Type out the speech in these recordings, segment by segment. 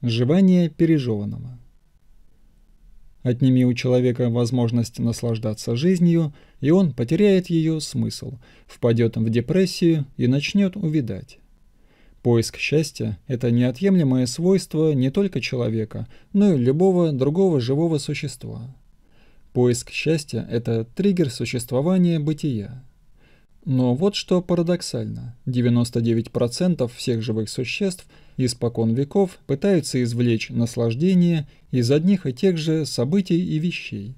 Жевание пережеванного. Отними у человека возможность наслаждаться жизнью, и он потеряет ее смысл, впадет в депрессию и начнет увидать. Поиск счастья – это неотъемлемое свойство не только человека, но и любого другого живого существа. Поиск счастья – это триггер существования бытия. Но вот что парадоксально. 99% всех живых существ испокон веков пытаются извлечь наслаждение из одних и тех же событий и вещей.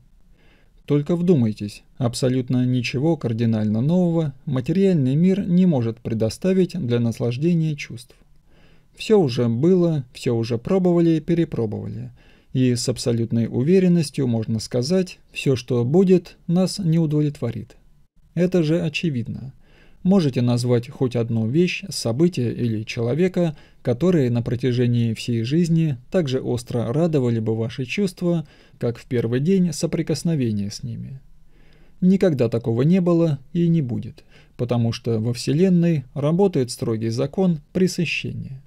Только вдумайтесь, абсолютно ничего кардинально нового материальный мир не может предоставить для наслаждения чувств. Все уже было, все уже пробовали и перепробовали. И с абсолютной уверенностью можно сказать, все, что будет, нас не удовлетворит. Это же очевидно. Можете назвать хоть одну вещь, событие или человека, которые на протяжении всей жизни так же остро радовали бы ваши чувства, как в первый день соприкосновения с ними. Никогда такого не было и не будет, потому что во Вселенной работает строгий закон пресыщения.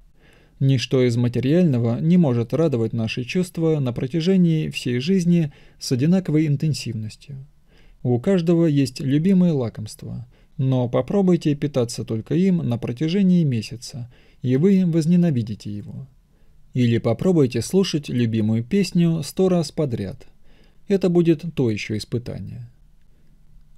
Ничто из материального не может радовать наши чувства на протяжении всей жизни с одинаковой интенсивностью. У каждого есть любимое лакомство, но попробуйте питаться только им на протяжении месяца, и вы возненавидите его. Или попробуйте слушать любимую песню сто раз подряд. Это будет то еще испытание.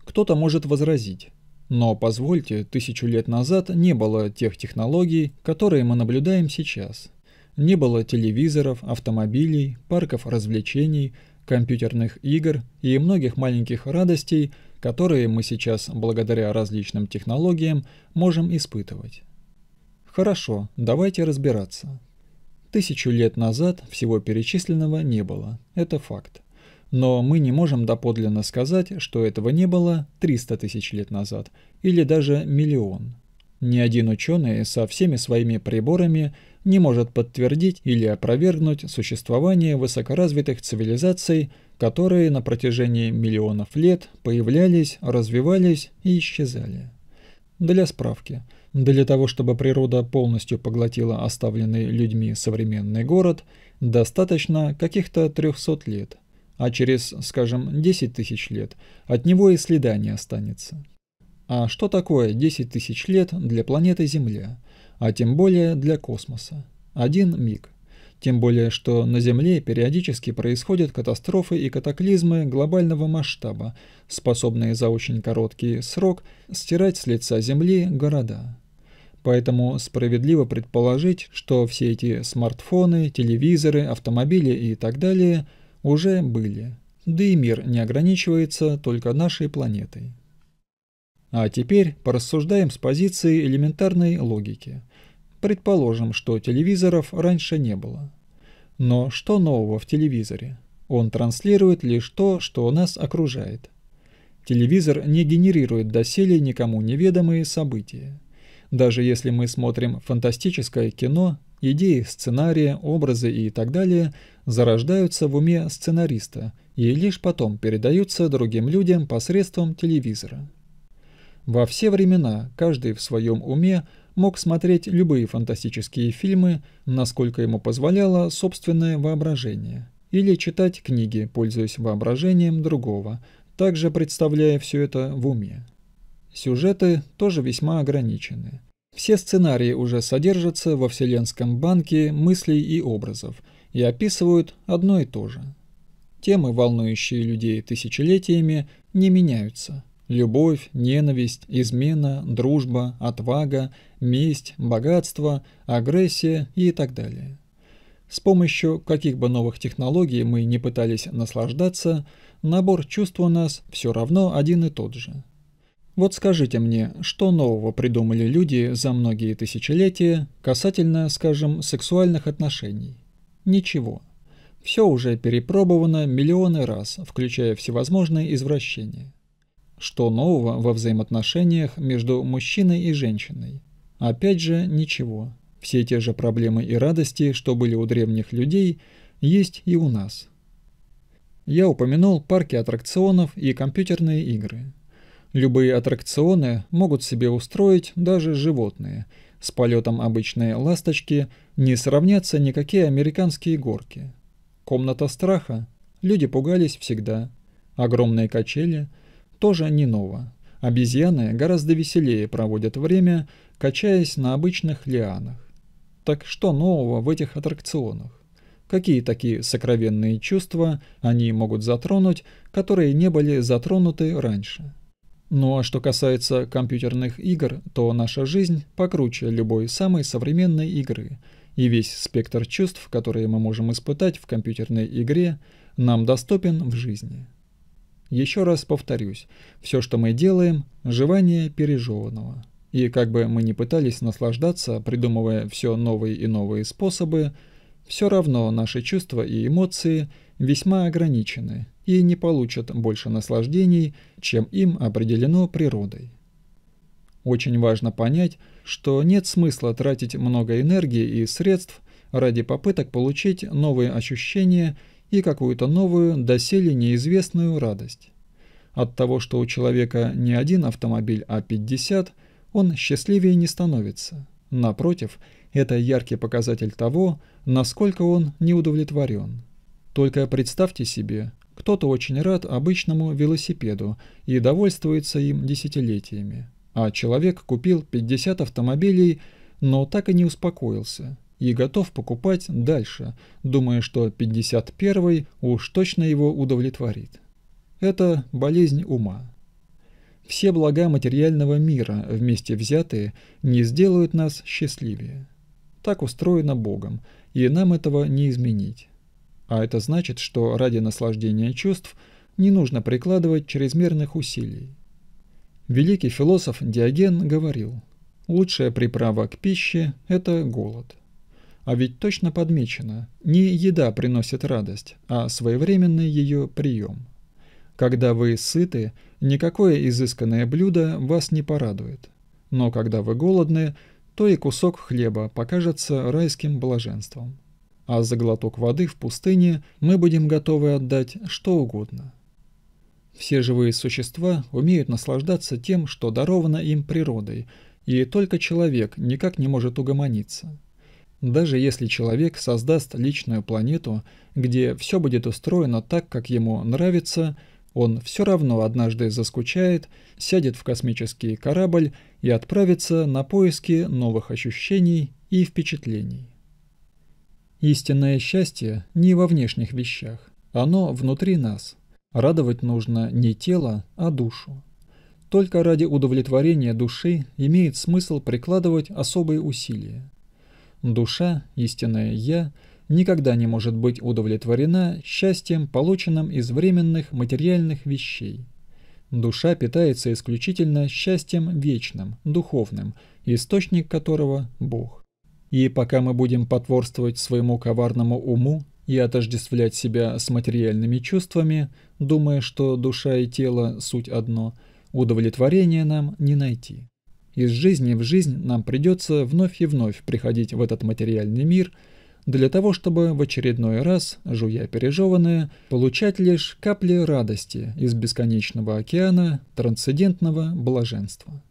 Кто-то может возразить. Но позвольте, тысячу лет назад не было тех технологий, которые мы наблюдаем сейчас. Не было телевизоров, автомобилей, парков развлечений – компьютерных игр и многих маленьких радостей, которые мы сейчас, благодаря различным технологиям, можем испытывать. Хорошо, давайте разбираться. Тысячу лет назад всего перечисленного не было, это факт. Но мы не можем доподлинно сказать, что этого не было 300 тысяч лет назад или даже миллион. Ни один ученый со всеми своими приборами не может подтвердить или опровергнуть существование высокоразвитых цивилизаций, которые на протяжении миллионов лет появлялись, развивались и исчезали. Для справки. Для того, чтобы природа полностью поглотила оставленный людьми современный город, достаточно каких-то 300 лет, а через, скажем, 10 тысяч лет от него и следа не останется. А что такое 10 тысяч лет для планеты Земля, а тем более для космоса? Один миг. Тем более, что на Земле периодически происходят катастрофы и катаклизмы глобального масштаба, способные за очень короткий срок стирать с лица Земли города. Поэтому справедливо предположить, что все эти смартфоны, телевизоры, автомобили и так далее уже были. Да и мир не ограничивается только нашей планетой. А теперь порассуждаем с позиции элементарной логики. Предположим, что телевизоров раньше не было. Но что нового в телевизоре? Он транслирует лишь то, что нас окружает. Телевизор не генерирует доселе никому неведомые события. Даже если мы смотрим фантастическое кино, идеи, сценарии, образы и так далее зарождаются в уме сценариста и лишь потом передаются другим людям посредством телевизора. Во все времена каждый в своем уме мог смотреть любые фантастические фильмы, насколько ему позволяло собственное воображение, или читать книги, пользуясь воображением другого, также представляя все это в уме. Сюжеты тоже весьма ограничены. Все сценарии уже содержатся во Вселенском банке мыслей и образов и описывают одно и то же. Темы, волнующие людей тысячелетиями, не меняются – Любовь, ненависть, измена, дружба, отвага, месть, богатство, агрессия и так далее. С помощью каких бы новых технологий мы не пытались наслаждаться, набор чувств у нас все равно один и тот же. Вот скажите мне, что нового придумали люди за многие тысячелетия касательно, скажем, сексуальных отношений? Ничего. Все уже перепробовано миллионы раз, включая всевозможные извращения. Что нового во взаимоотношениях между мужчиной и женщиной? Опять же, ничего. Все те же проблемы и радости, что были у древних людей, есть и у нас. Я упомянул парки аттракционов и компьютерные игры. Любые аттракционы могут себе устроить даже животные. С полетом обычные ласточки не сравнятся никакие американские горки. Комната страха. Люди пугались всегда. Огромные качели – тоже не ново. Обезьяны гораздо веселее проводят время, качаясь на обычных лианах. Так что нового в этих аттракционах? Какие такие сокровенные чувства они могут затронуть, которые не были затронуты раньше? Ну а что касается компьютерных игр, то наша жизнь покруче любой самой современной игры, и весь спектр чувств, которые мы можем испытать в компьютерной игре, нам доступен в жизни. Еще раз повторюсь, все, что мы делаем – жевание пережеванного. И как бы мы ни пытались наслаждаться, придумывая все новые и новые способы, все равно наши чувства и эмоции весьма ограничены и не получат больше наслаждений, чем им определено природой. Очень важно понять, что нет смысла тратить много энергии и средств ради попыток получить новые ощущения – и какую-то новую, доселе неизвестную радость. От того, что у человека не один автомобиль, а 50, он счастливее не становится. Напротив, это яркий показатель того, насколько он неудовлетворен. Только представьте себе, кто-то очень рад обычному велосипеду и довольствуется им десятилетиями, а человек купил 50 автомобилей, но так и не успокоился – и готов покупать дальше, думая, что 51-й уж точно его удовлетворит. Это болезнь ума. Все блага материального мира вместе взятые не сделают нас счастливее. Так устроено Богом, и нам этого не изменить. А это значит, что ради наслаждения чувств не нужно прикладывать чрезмерных усилий. Великий философ Диоген говорил, лучшая приправа к пище – это голод. А ведь точно подмечено, не еда приносит радость, а своевременный ее прием. Когда вы сыты, никакое изысканное блюдо вас не порадует. Но когда вы голодны, то и кусок хлеба покажется райским блаженством. А за глоток воды в пустыне мы будем готовы отдать что угодно. Все живые существа умеют наслаждаться тем, что даровано им природой, и только человек никак не может угомониться. Даже если человек создаст личную планету, где все будет устроено так, как ему нравится, он все равно однажды заскучает, сядет в космический корабль и отправится на поиски новых ощущений и впечатлений. Истинное счастье не во внешних вещах, оно внутри нас. Радовать нужно не тело, а душу. Только ради удовлетворения души имеет смысл прикладывать особые усилия. Душа, истинное «я», никогда не может быть удовлетворена счастьем, полученным из временных материальных вещей. Душа питается исключительно счастьем вечным, духовным, источник которого – Бог. И пока мы будем потворствовать своему коварному уму и отождествлять себя с материальными чувствами, думая, что душа и тело – суть одно, удовлетворения нам не найти. Из жизни в жизнь нам придется вновь и вновь приходить в этот материальный мир для того, чтобы в очередной раз, жуя пережеванное, получать лишь капли радости из бесконечного океана трансцендентного блаженства.